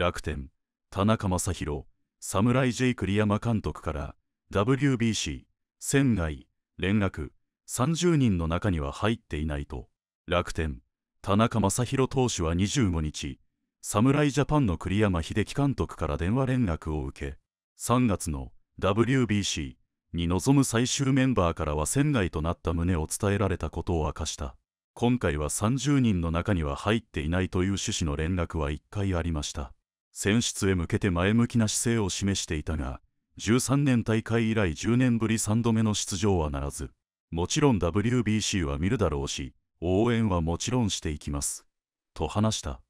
楽天、田中将大、侍ジェイク・リ監督から WBC、仙台、連絡、30人の中には入っていないと、楽天、田中将大投手は25日、侍ジャパンの栗山英樹監督から電話連絡を受け、3月の WBC に臨む最終メンバーからは仙台となった旨を伝えられたことを明かした。今回は30人の中には入っていないという趣旨の連絡は1回ありました。選出へ向けて前向きな姿勢を示していたが、13年大会以来10年ぶり3度目の出場はならず、もちろん WBC は見るだろうし、応援はもちろんしていきます。と話した。